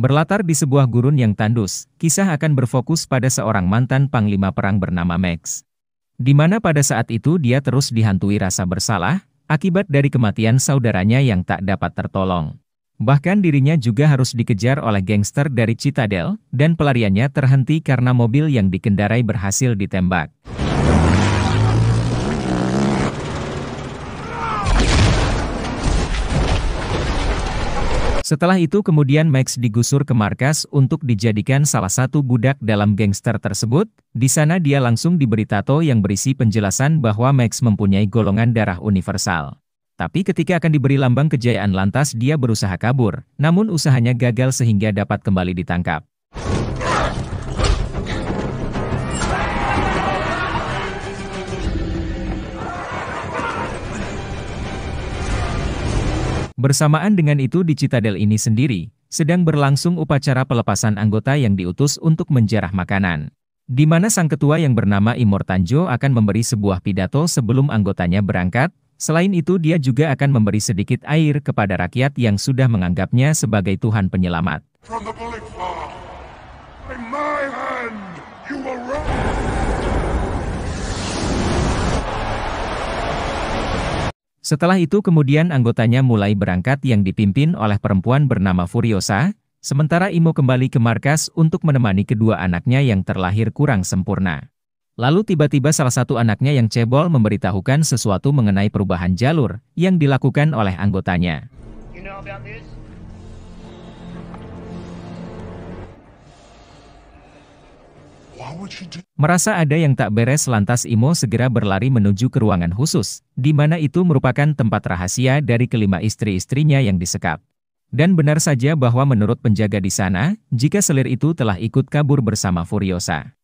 Berlatar di sebuah gurun yang tandus, kisah akan berfokus pada seorang mantan panglima perang bernama Max. Di mana pada saat itu dia terus dihantui rasa bersalah, akibat dari kematian saudaranya yang tak dapat tertolong. Bahkan dirinya juga harus dikejar oleh gangster dari Citadel, dan pelariannya terhenti karena mobil yang dikendarai berhasil ditembak. Setelah itu kemudian Max digusur ke markas untuk dijadikan salah satu budak dalam gangster tersebut, di sana dia langsung diberi tato yang berisi penjelasan bahwa Max mempunyai golongan darah universal. Tapi ketika akan diberi lambang kejayaan lantas dia berusaha kabur, namun usahanya gagal sehingga dapat kembali ditangkap. Bersamaan dengan itu di Citadel ini sendiri, sedang berlangsung upacara pelepasan anggota yang diutus untuk menjarah makanan. Di mana sang ketua yang bernama Imor Tanjo akan memberi sebuah pidato sebelum anggotanya berangkat, selain itu dia juga akan memberi sedikit air kepada rakyat yang sudah menganggapnya sebagai Tuhan penyelamat. Setelah itu kemudian anggotanya mulai berangkat yang dipimpin oleh perempuan bernama Furiosa, sementara Imo kembali ke markas untuk menemani kedua anaknya yang terlahir kurang sempurna. Lalu tiba-tiba salah satu anaknya yang cebol memberitahukan sesuatu mengenai perubahan jalur yang dilakukan oleh anggotanya. Merasa ada yang tak beres lantas Imo segera berlari menuju ke ruangan khusus, di mana itu merupakan tempat rahasia dari kelima istri-istrinya yang disekap. Dan benar saja bahwa menurut penjaga di sana, jika selir itu telah ikut kabur bersama Furiosa.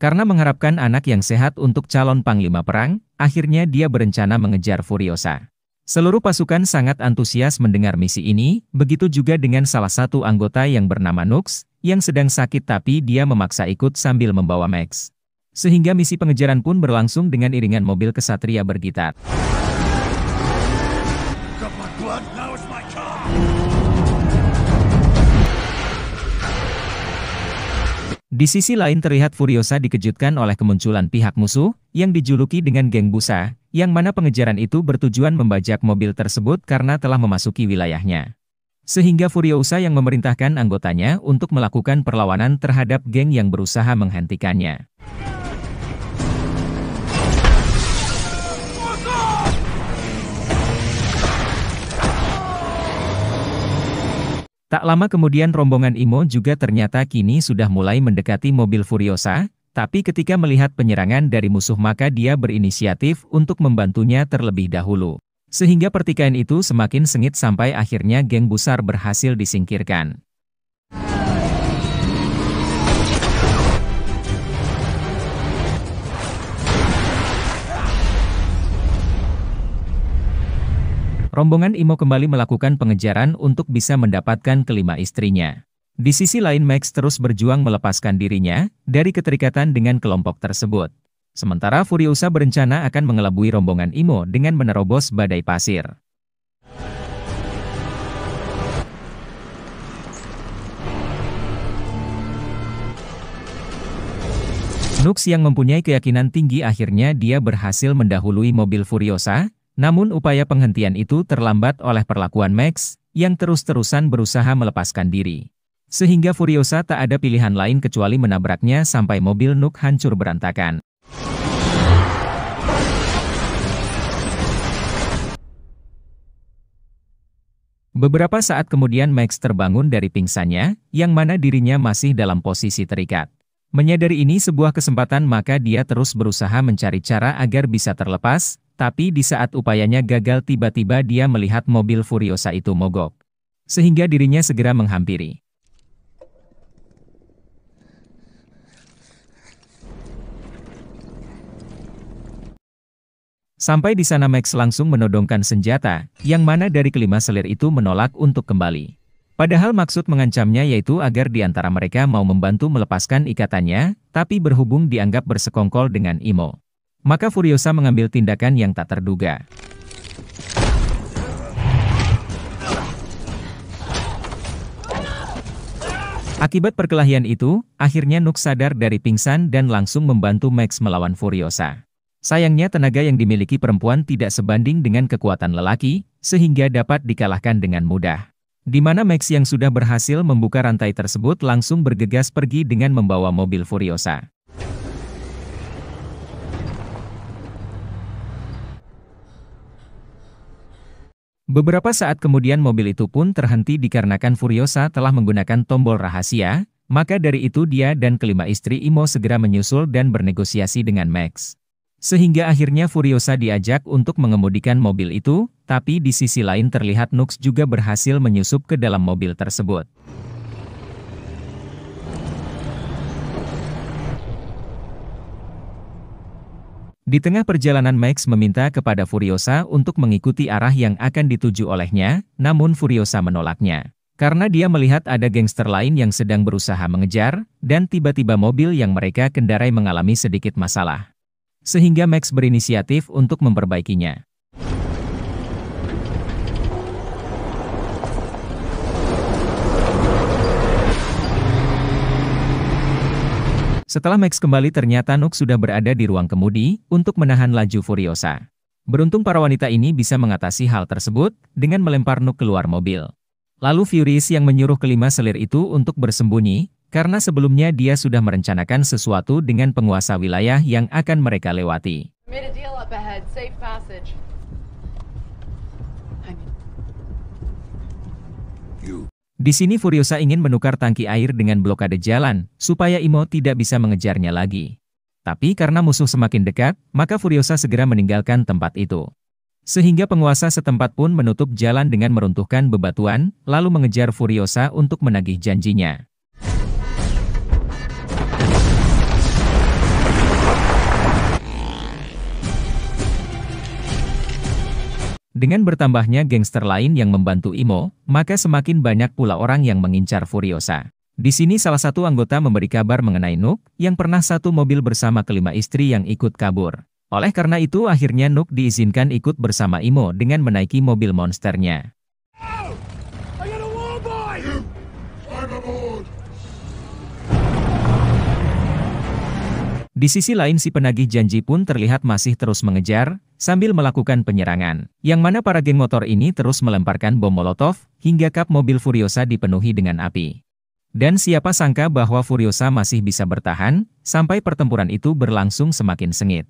Karena mengharapkan anak yang sehat untuk calon panglima perang, akhirnya dia berencana mengejar Furiosa. Seluruh pasukan sangat antusias mendengar misi ini, begitu juga dengan salah satu anggota yang bernama Nux, yang sedang sakit tapi dia memaksa ikut sambil membawa Max. Sehingga misi pengejaran pun berlangsung dengan iringan mobil kesatria bergitar. Di sisi lain terlihat Furiosa dikejutkan oleh kemunculan pihak musuh, yang dijuluki dengan geng busa, yang mana pengejaran itu bertujuan membajak mobil tersebut karena telah memasuki wilayahnya. Sehingga Furiosa yang memerintahkan anggotanya untuk melakukan perlawanan terhadap geng yang berusaha menghentikannya. Tak lama kemudian rombongan Imo juga ternyata kini sudah mulai mendekati mobil Furiosa, tapi ketika melihat penyerangan dari musuh maka dia berinisiatif untuk membantunya terlebih dahulu. Sehingga pertikaian itu semakin sengit sampai akhirnya geng Busar berhasil disingkirkan. Rombongan Imo kembali melakukan pengejaran untuk bisa mendapatkan kelima istrinya. Di sisi lain Max terus berjuang melepaskan dirinya dari keterikatan dengan kelompok tersebut. Sementara Furiosa berencana akan mengelabui rombongan Imo dengan menerobos badai pasir. Nux yang mempunyai keyakinan tinggi akhirnya dia berhasil mendahului mobil Furiosa namun upaya penghentian itu terlambat oleh perlakuan Max, yang terus-terusan berusaha melepaskan diri. Sehingga Furiosa tak ada pilihan lain kecuali menabraknya sampai mobil Nuk hancur berantakan. Beberapa saat kemudian Max terbangun dari pingsannya, yang mana dirinya masih dalam posisi terikat. Menyadari ini sebuah kesempatan maka dia terus berusaha mencari cara agar bisa terlepas, tapi di saat upayanya gagal tiba-tiba dia melihat mobil Furiosa itu mogok. Sehingga dirinya segera menghampiri. Sampai di sana Max langsung menodongkan senjata, yang mana dari kelima selir itu menolak untuk kembali. Padahal maksud mengancamnya yaitu agar di antara mereka mau membantu melepaskan ikatannya, tapi berhubung dianggap bersekongkol dengan Imo. Maka Furiosa mengambil tindakan yang tak terduga. Akibat perkelahian itu, akhirnya Nuk sadar dari pingsan dan langsung membantu Max melawan Furiosa. Sayangnya tenaga yang dimiliki perempuan tidak sebanding dengan kekuatan lelaki, sehingga dapat dikalahkan dengan mudah. Di mana Max yang sudah berhasil membuka rantai tersebut langsung bergegas pergi dengan membawa mobil Furiosa. Beberapa saat kemudian mobil itu pun terhenti dikarenakan Furiosa telah menggunakan tombol rahasia, maka dari itu dia dan kelima istri Imo segera menyusul dan bernegosiasi dengan Max. Sehingga akhirnya Furiosa diajak untuk mengemudikan mobil itu, tapi di sisi lain terlihat Nux juga berhasil menyusup ke dalam mobil tersebut. Di tengah perjalanan Max meminta kepada Furiosa untuk mengikuti arah yang akan dituju olehnya, namun Furiosa menolaknya. Karena dia melihat ada gangster lain yang sedang berusaha mengejar, dan tiba-tiba mobil yang mereka kendarai mengalami sedikit masalah. Sehingga Max berinisiatif untuk memperbaikinya. Setelah Max kembali ternyata Nuk sudah berada di ruang kemudi untuk menahan laju Furiosa. Beruntung para wanita ini bisa mengatasi hal tersebut dengan melempar Nuk keluar mobil. Lalu Furious yang menyuruh kelima selir itu untuk bersembunyi, karena sebelumnya dia sudah merencanakan sesuatu dengan penguasa wilayah yang akan mereka lewati. Di sini Furiosa ingin menukar tangki air dengan blokade jalan, supaya Imo tidak bisa mengejarnya lagi. Tapi karena musuh semakin dekat, maka Furiosa segera meninggalkan tempat itu. Sehingga penguasa setempat pun menutup jalan dengan meruntuhkan bebatuan, lalu mengejar Furiosa untuk menagih janjinya. Dengan bertambahnya gangster lain yang membantu Imo, maka semakin banyak pula orang yang mengincar Furiosa. Di sini salah satu anggota memberi kabar mengenai Nuk, yang pernah satu mobil bersama kelima istri yang ikut kabur. Oleh karena itu akhirnya Nuk diizinkan ikut bersama Imo dengan menaiki mobil monsternya. Di sisi lain si penagih janji pun terlihat masih terus mengejar, sambil melakukan penyerangan. Yang mana para geng motor ini terus melemparkan bom molotov, hingga kap mobil Furiosa dipenuhi dengan api. Dan siapa sangka bahwa Furiosa masih bisa bertahan, sampai pertempuran itu berlangsung semakin sengit.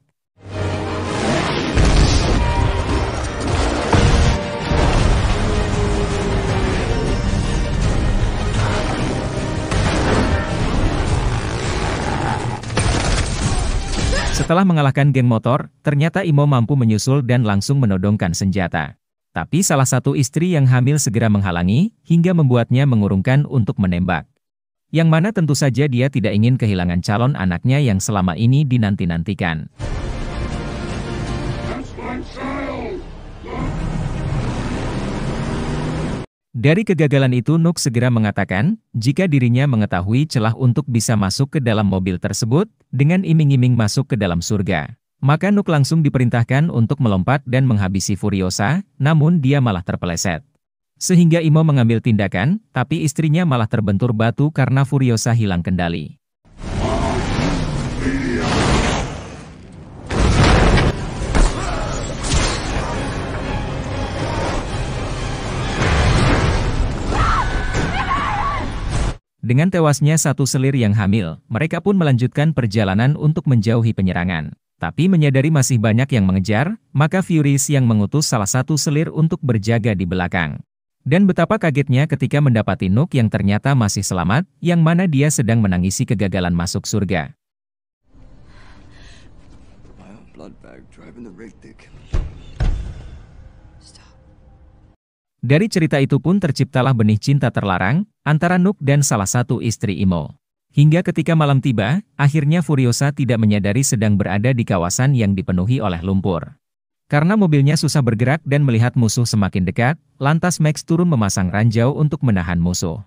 Setelah mengalahkan geng motor, ternyata Imo mampu menyusul dan langsung menodongkan senjata. Tapi salah satu istri yang hamil segera menghalangi, hingga membuatnya mengurungkan untuk menembak. Yang mana tentu saja dia tidak ingin kehilangan calon anaknya yang selama ini dinanti-nantikan. Dari kegagalan itu Nuk segera mengatakan, jika dirinya mengetahui celah untuk bisa masuk ke dalam mobil tersebut, dengan iming-iming masuk ke dalam surga. Maka Nuk langsung diperintahkan untuk melompat dan menghabisi Furiosa, namun dia malah terpeleset. Sehingga Imo mengambil tindakan, tapi istrinya malah terbentur batu karena Furiosa hilang kendali. Dengan tewasnya satu selir yang hamil, mereka pun melanjutkan perjalanan untuk menjauhi penyerangan. Tapi menyadari masih banyak yang mengejar, maka Furies yang mengutus salah satu selir untuk berjaga di belakang. Dan betapa kagetnya ketika mendapati Nook yang ternyata masih selamat, yang mana dia sedang menangisi kegagalan masuk surga. Dari cerita itu pun terciptalah benih cinta terlarang antara Nuk dan salah satu istri Imo. Hingga ketika malam tiba, akhirnya Furiosa tidak menyadari sedang berada di kawasan yang dipenuhi oleh lumpur. Karena mobilnya susah bergerak dan melihat musuh semakin dekat, lantas Max turun memasang ranjau untuk menahan musuh.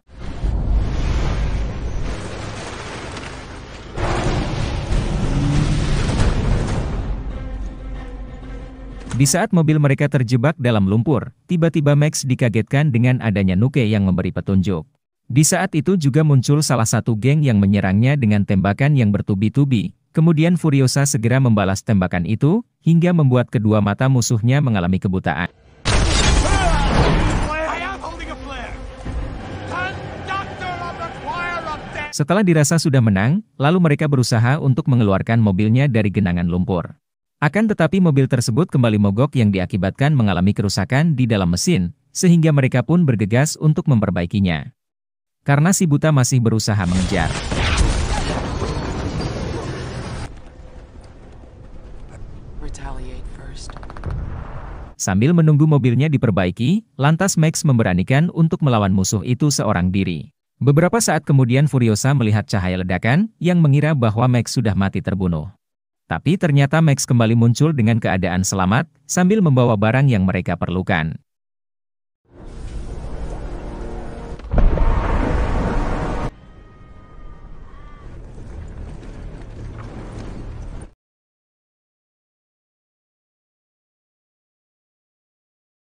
Di saat mobil mereka terjebak dalam lumpur, tiba-tiba Max dikagetkan dengan adanya Nuke yang memberi petunjuk. Di saat itu juga muncul salah satu geng yang menyerangnya dengan tembakan yang bertubi-tubi. Kemudian Furiosa segera membalas tembakan itu, hingga membuat kedua mata musuhnya mengalami kebutaan. Setelah dirasa sudah menang, lalu mereka berusaha untuk mengeluarkan mobilnya dari genangan lumpur. Akan tetapi mobil tersebut kembali mogok yang diakibatkan mengalami kerusakan di dalam mesin, sehingga mereka pun bergegas untuk memperbaikinya. Karena si buta masih berusaha mengejar. Sambil menunggu mobilnya diperbaiki, lantas Max memberanikan untuk melawan musuh itu seorang diri. Beberapa saat kemudian Furiosa melihat cahaya ledakan, yang mengira bahwa Max sudah mati terbunuh. Tapi ternyata Max kembali muncul dengan keadaan selamat, sambil membawa barang yang mereka perlukan.